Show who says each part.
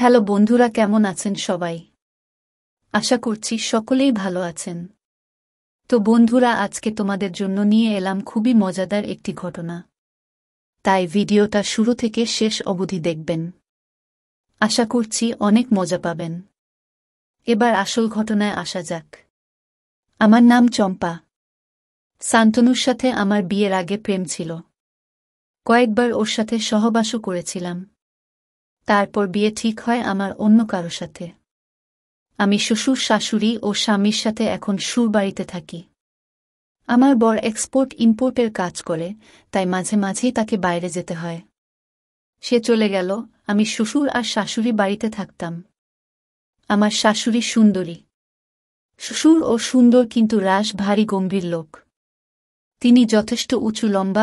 Speaker 1: hello বন্ধুরা কেমন আছেন সবাই আশা করছি সকলেই ভালো আছেন তো বন্ধুরা আজকে তোমাদের জন্য নিয়ে এলাম খুবই মজাদার একটি ঘটনা তাই ভিডিওটা শুরু থেকে শেষ অবধি দেখবেন আশা করছি অনেক মজা পাবেন এবার আসল ঘটনায় আসা যাক আমার নাম চম্পা শান্তনুর সাথে আমার বিয়ের আগে প্রেম ছিল কয়েকবার ওর সাথে সহবাসও করেছিলাম তারপর বিয়ে ঠিক হয় আমার অন্য কারো সাথে আমি শ্বশুর শাশুড়ি ও স্বামীর সাথে এখন সুর বাড়িতে থাকি আমার বর এক্সপোর্ট ইম্পোর্টের কাজ করে তাই মাঝে মাঝেই তাকে বাইরে যেতে হয় সে চলে গেল আমি শ্বশুর আর শাশুড়ি বাড়িতে থাকতাম আমার শাশুড়ি সুন্দরী শ্বশুর ও সুন্দর কিন্তু রাস ভারী গম্ভীর লোক তিনি যথেষ্ট উঁচু লম্বা